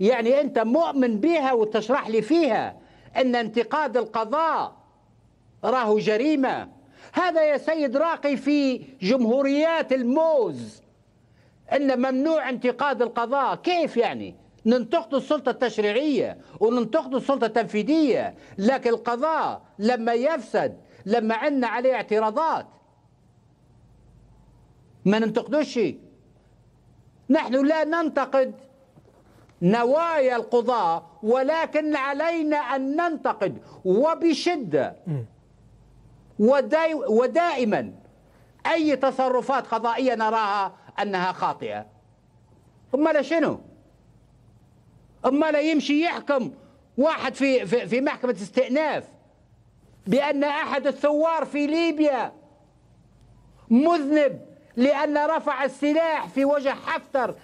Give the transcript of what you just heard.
يعني أنت مؤمن بها وتشرح لي فيها أن انتقاد القضاء راهو جريمة هذا يا سيد راقي في جمهوريات الموز أن ممنوع انتقاد القضاء كيف يعني ننتقدوا السلطة التشريعية وننتقدوا السلطة التنفيذية لكن القضاء لما يفسد لما عندنا عليه اعتراضات ما ننتقدوش نحن لا ننتقد نوايا القضاة ولكن علينا أن ننتقد وبشدة ودائما أي تصرفات قضائية نراها أنها خاطئة أما لشنو أما لا يمشي يحكم واحد في, في, في محكمة استئناف بأن أحد الثوار في ليبيا مذنب لأن رفع السلاح في وجه حفتر